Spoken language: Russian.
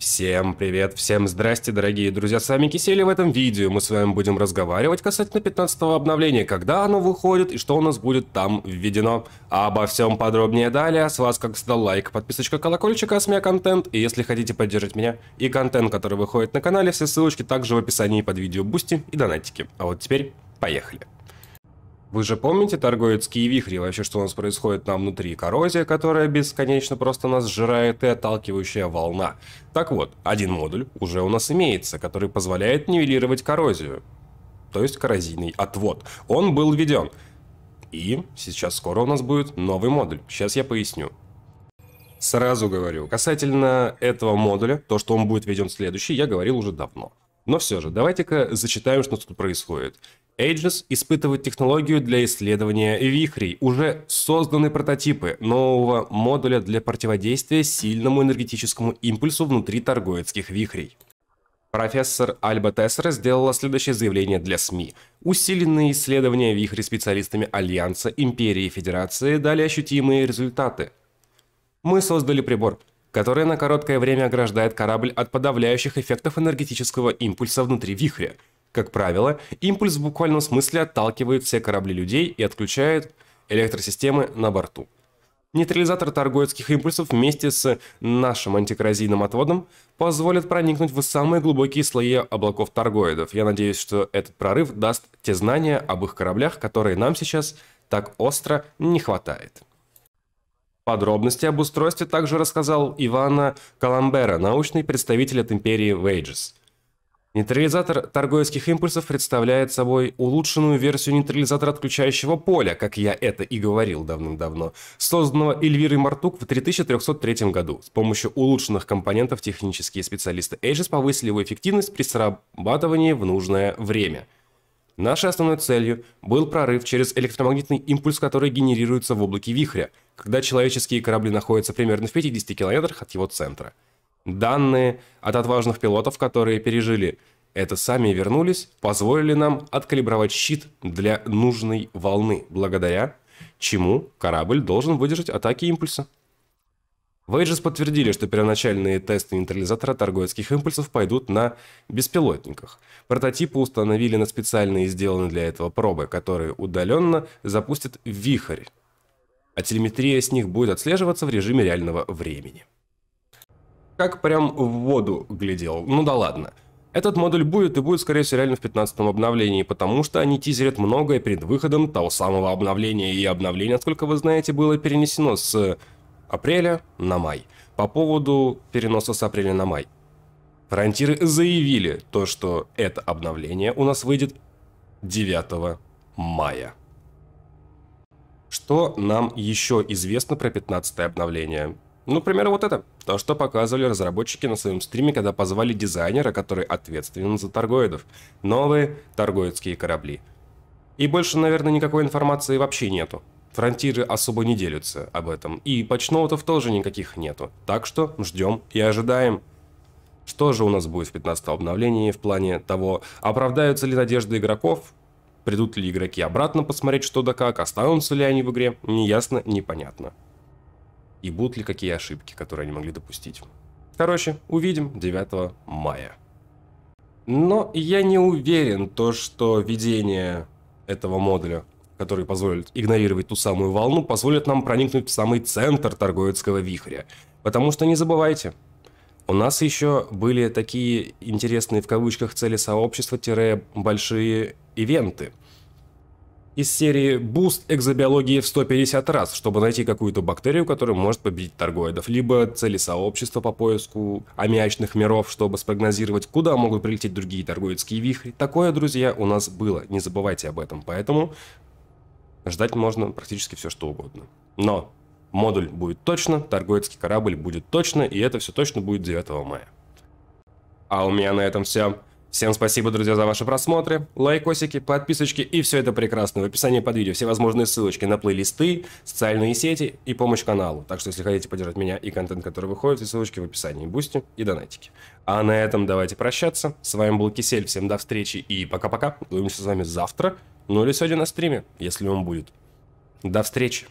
Всем привет, всем здрасте, дорогие друзья, с вами Кисель, в этом видео мы с вами будем разговаривать касательно 15 обновления, когда оно выходит и что у нас будет там введено. Обо всем подробнее далее, с вас как всегда лайк, подписочка, колокольчик, а контент, и если хотите поддержать меня и контент, который выходит на канале, все ссылочки также в описании под видео Бусти и донатики. А вот теперь поехали. Вы же помните торговецкие вихри, вообще что у нас происходит там внутри? Коррозия, которая бесконечно просто нас сжирает и отталкивающая волна. Так вот, один модуль уже у нас имеется, который позволяет нивелировать коррозию. То есть коррозийный отвод. Он был введен. И сейчас скоро у нас будет новый модуль. Сейчас я поясню. Сразу говорю, касательно этого модуля, то, что он будет введен следующий, я говорил уже давно. Но все же, давайте-ка зачитаем, что тут происходит. Aegis испытывает технологию для исследования вихрей. Уже созданы прототипы нового модуля для противодействия сильному энергетическому импульсу внутри торговецких вихрей. Профессор Альба Тессера сделала следующее заявление для СМИ. Усиленные исследования вихрей специалистами Альянса, Империи и Федерации дали ощутимые результаты. Мы создали прибор, который на короткое время ограждает корабль от подавляющих эффектов энергетического импульса внутри вихря – как правило, импульс в буквальном смысле отталкивает все корабли людей и отключает электросистемы на борту. Нейтрализатор торгоидских импульсов вместе с нашим антикоррозийным отводом позволит проникнуть в самые глубокие слои облаков торгоидов. Я надеюсь, что этот прорыв даст те знания об их кораблях, которые нам сейчас так остро не хватает. Подробности об устройстве также рассказал Ивана Каламбера, научный представитель от империи Wages – Нейтрализатор торговских импульсов представляет собой улучшенную версию нейтрализатора отключающего поля, как я это и говорил давным-давно, созданного Эльвирой Мартук в 3303 году. С помощью улучшенных компонентов технические специалисты Aegis повысили его эффективность при срабатывании в нужное время. Нашей основной целью был прорыв через электромагнитный импульс, который генерируется в облаке вихря, когда человеческие корабли находятся примерно в 50 километрах от его центра – Данные от отважных пилотов, которые пережили это сами вернулись, позволили нам откалибровать щит для нужной волны, благодаря чему корабль должен выдержать атаки импульса. Вейджес подтвердили, что первоначальные тесты нейтрализатора торговецких импульсов пойдут на беспилотниках. Прототипы установили на специальные сделанные для этого пробы, которые удаленно запустят вихрь, а телеметрия с них будет отслеживаться в режиме реального времени как прям в воду глядел. Ну да ладно. Этот модуль будет и будет, скорее всего, реально в 15 обновлении, потому что они тизерят многое перед выходом того самого обновления, и обновление, насколько вы знаете, было перенесено с апреля на май. По поводу переноса с апреля на май. Фронтиры заявили то, что это обновление у нас выйдет 9 мая. Что нам еще известно про 15 обновление? Ну, примерно вот это. То, что показывали разработчики на своем стриме, когда позвали дизайнера, который ответственен за торгоидов. Новые торгоидские корабли. И больше, наверное, никакой информации вообще нету. Фронтиры особо не делятся об этом, и почноутов тоже никаких нету. Так что ждем и ожидаем. Что же у нас будет в 15 обновлении в плане того, оправдаются ли надежды игроков, придут ли игроки обратно посмотреть что да как, останутся ли они в игре, неясно, непонятно и будут ли какие ошибки, которые они могли допустить. Короче, увидим 9 мая. Но я не уверен, то, что введение этого модуля, который позволит игнорировать ту самую волну, позволит нам проникнуть в самый центр торговецкого вихря. Потому что не забывайте, у нас еще были такие интересные в кавычках цели сообщества-большие ивенты – из серии «Буст экзобиологии в 150 раз», чтобы найти какую-то бактерию, которая может победить торгоидов, либо цели сообщества по поиску аммиачных миров, чтобы спрогнозировать, куда могут прилететь другие торгоидские вихри. Такое, друзья, у нас было, не забывайте об этом. Поэтому ждать можно практически все, что угодно. Но модуль будет точно, торгоидский корабль будет точно, и это все точно будет 9 мая. А у меня на этом все. Всем спасибо, друзья, за ваши просмотры, лайкосики, подписочки и все это прекрасное В описании под видео все возможные ссылочки на плейлисты, социальные сети и помощь каналу. Так что, если хотите поддержать меня и контент, который выходит, все ссылочки в описании, бусти и донатики. А на этом давайте прощаться. С вами был Кисель, всем до встречи и пока-пока. Увидимся с вами завтра, ну или сегодня на стриме, если он будет. До встречи!